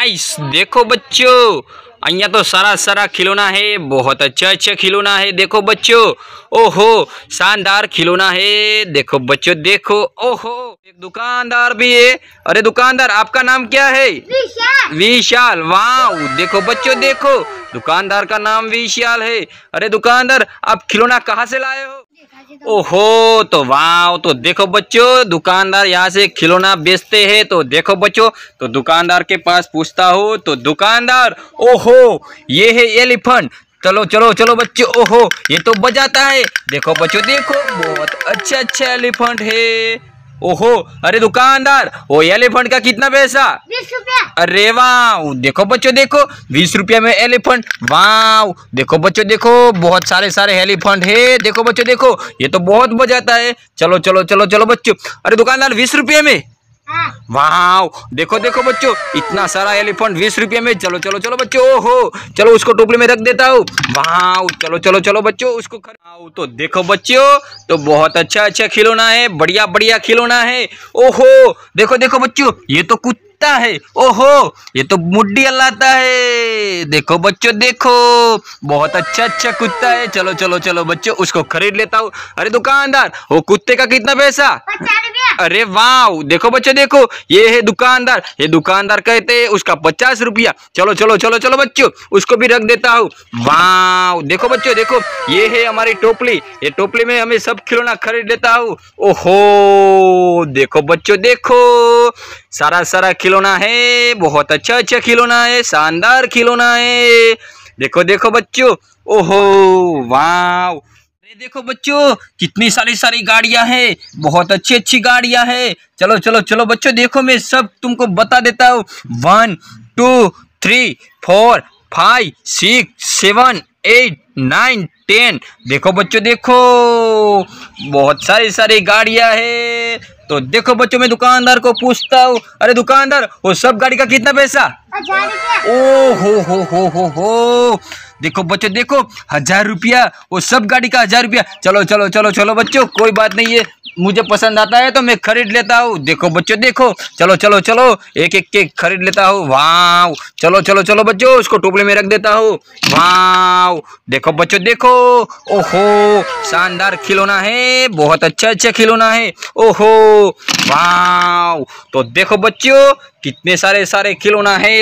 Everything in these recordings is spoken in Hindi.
आइस देखो बच्चों અહીંયા तो सारा सारा खिलौना है बहुत अच्छा अच्छा खिलौना है देखो बच्चों ओहो शानदार खिलौना है देखो बच्चों देखो ओहो एक दुकानदार भी है अरे दुकानदार आपका नाम क्या है विशाल वाह देखो बच्चों देखो दुकानदार का नाम विशाल है अरे दुकानदार आप खिलौना कहाँ से लाए हो तो। ओहो तो वाह तो देखो बच्चों दुकानदार यहाँ से खिलौना बेचते हैं तो देखो बच्चों तो दुकानदार के पास पूछता हूँ तो दुकानदार ओहो ये है एलिफेंट चलो चलो चलो बच्चों ओहो ये तो बजाता है देखो बच्चों देखो बहुत अच्छा अच्छा एलिफेंट है ओहो अरे दुकानदार वो एलिफेंट का कितना पैसा अरे वाह देखो बच्चों देखो बीस रुपया में एलिफेंट वाह देखो बच्चों देखो बहुत सारे सारे एलिफेंट है देखो बच्चों देखो ये तो बहुत बजाता है चलो चलो चलो चलो बच्चों अरे दुकानदार बीस रुपये में वहाँ देखो देखो बच्चों इतना सारा एलिफेंट बीस रुपये में चलो चलो चलो बच्चों ओहो चलो उसको टोपली में रख देता हूँ वहाँ चलो चलो चलो बच्चों उसको खरीदाओ तो देखो बच्चों तो बहुत अच्छा अच्छा खिलौना है बढ़िया बढ़िया खिलौना है ओहो देखो देखो बच्चों ये तो कुछ है ओहो ये तो मुड्डी अल्लाता है देखो बच्चों देखो बहुत अच्छा अच्छा कुत्ता है चलो चलो चलो बच्चों उसको खरीद लेता हूँ अरे दुकानदार वो कुत्ते का कितना पैसा अरे वाह देखो बच्चों देखो ये है दुकानदार ये दुकानदार कहते हैं उसका पचास रुपया चलो चलो चलो चलो बच्चों उसको भी रख देता हूँ वाह देखो बच्चों देखो ये है हमारी टोपली ये टोपली में हमें सब खिलौना खरीद लेता हूँ ओहो देखो बच्चों देखो सारा सारा खिलौना है बहुत अच्छा अच्छा खिलौना है शानदार खिलौना है देखो देखो बच्चों ओहो वाह देखो बच्चों कितनी सारी सारी गाड़ियां हैं बहुत अच्छी अच्छी गाड़ियां हैं चलो चलो चलो बच्चों देखो मैं सब तुमको बता देता हूँ one two three four five six seven eight nine ten देखो बच्चों देखो बहुत सारी सारी गाड़ियां हैं तो देखो बच्चों मैं दुकानदार को पूछता हूँ अरे दुकानदार वो सब गाड़ी का कितना पैसा ओ हो हो हो हो हो देखो बच्चों देखो हजार रुपया वो सब गाड़ी का हजार रुपया चलो चलो चलो चलो बच्चों कोई बात नहीं है मुझे पसंद आता है तो मैं खरीद लेता हूँ देखो बच्चों देखो चलो चलो चलो एक एक केक खरीद लेता हूँ वाह चलो चलो चलो बच्चों उसको टोपले में रख देता हूँ वाह देखो बच्चों देखो ओहो शानदार खिलौना है बहुत अच्छा अच्छा खिलौना है ओहो वाह तो देखो बच्चों कितने सारे सारे खिलौना है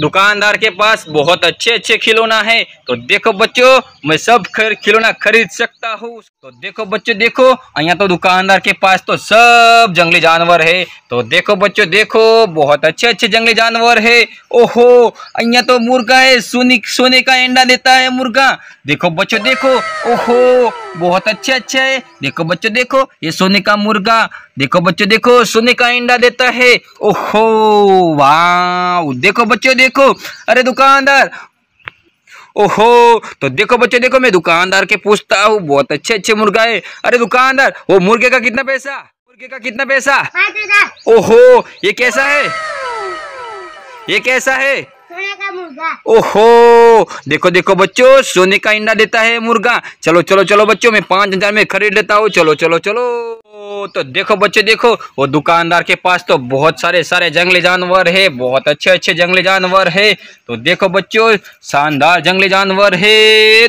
दुकानदार के पास बहुत अच्छे अच्छे खिलौना है तो देखो बच्चों मैं सब खर, खिलौना खरीद सकता हूँ तो देखो बच्चों देखो यहाँ तो दुकानदार के पास तो सब जंगली जानवर है तो देखो बच्चों देखो बहुत अच्छे अच्छे जंगली जानवर है ओहो यहाँ तो मुर्गा है सोने सोने का अंडा देता है मुर्गा देखो बच्चों देखो ओहो बहुत अच्छे अच्छे है देखो बच्चों देखो ये सोने का मुर्गा देखो बच्चों देखो सोने का अंडा देता है ओहो वाह देखो बच्चों देखो अरे दुकानदार ओहो तो देखो बच्चों देखो मैं दुकानदार के पूछता हूँ बहुत अच्छे अच्छे मुर्गा है अरे दुकानदार वो मुर्गे का कितना पैसा मुर्गे का कितना पैसा ओहो ये कैसा है ये कैसा है ओहो देखो देखो बच्चों सोने का अंडा देता है मुर्गा चलो चलो चलो बच्चों मैं पांच हजार में खरीद लेता हूँ चलो चलो चलो तो देखो बच्चे देखो वो दुकानदार के पास तो बहुत सारे सारे जंगली जानवर है बहुत अच्छे अच्छे जंगली जानवर है तो देखो बच्चों शानदार जंगली जानवर है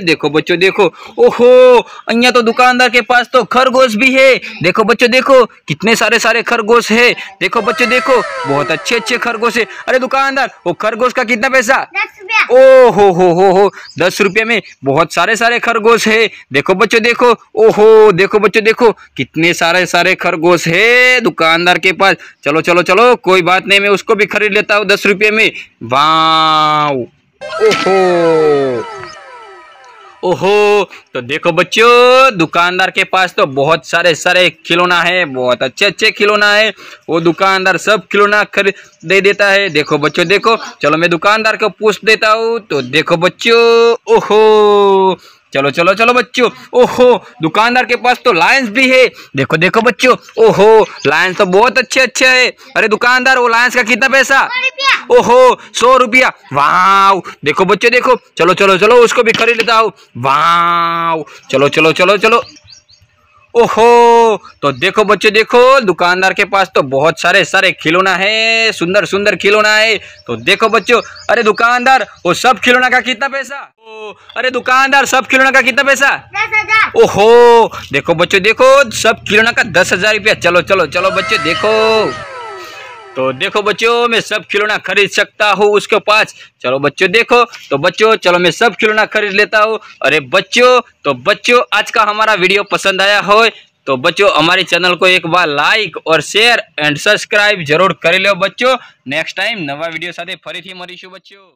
देखो बच्चों देखो ओहो अहिया तो दुकानदार के पास तो खरगोश भी है देखो बच्चों देखो कितने सारे सारे खरगोश है देखो बच्चों देखो बहुत अच्छे अच्छे खरगोश है अरे दुकानदार वो खरगोश का कितना पैसा रुपया ओ हो हो हो हो दस रुपये में बहुत सारे सारे खरगोश है देखो बच्चों देखो ओहो देखो बच्चों देखो कितने सारे सारे खरगोश है दुकानदार के पास चलो चलो चलो कोई बात नहीं मैं उसको भी खरीद लेता हूँ दस रुपये में वाह ओहो ओहो तो देखो बच्चों दुकानदार के पास तो बहुत सारे सारे खिलौना है बहुत अच्छे अच्छे खिलौना है वो दुकानदार सब खिलौना खरीद दे देता है देखो बच्चों देखो चलो मैं दुकानदार को पूछ देता हूँ तो देखो बच्चों ओहो चलो चलो चलो बच्चों ओहो दुकानदार के पास तो लायंस भी है देखो देखो बच्चों ओहो लायंस तो बहुत अच्छे अच्छे है अरे दुकानदार वो लायंस का कितना पैसा ओहो सौ रुपया वाह देखो बच्चों देखो चलो चलो चलो उसको भी खरीद लेता हूँ वाह चलो चलो चलो चलो ओहो तो देखो बच्चे देखो दुकानदार के पास तो बहुत सारे सारे खिलौना है सुंदर सुंदर खिलौना है तो देखो बच्चों अरे दुकानदार वो सब खिलौना का कितना पैसा ओ, अरे दुकानदार सब खिलौना का कितना पैसा ओहो देखो बच्चों देखो सब खिलौना का दस हजार रुपया चलो चलो चलो बच्चे देखो तो देखो बच्चों मैं सब खिलौना खरीद सकता हूँ उसके पास चलो बच्चों देखो तो बच्चों चलो मैं सब खिलौना खरीद लेता हूँ अरे बच्चों तो बच्चों आज का हमारा वीडियो पसंद आया हो तो बच्चों हमारे चैनल को एक बार लाइक और शेयर एंड सब्सक्राइब जरूर कर लो बच्चों नेक्स्ट टाइम नवा वीडियो સાથે ફરીથી मरीशू बच्चों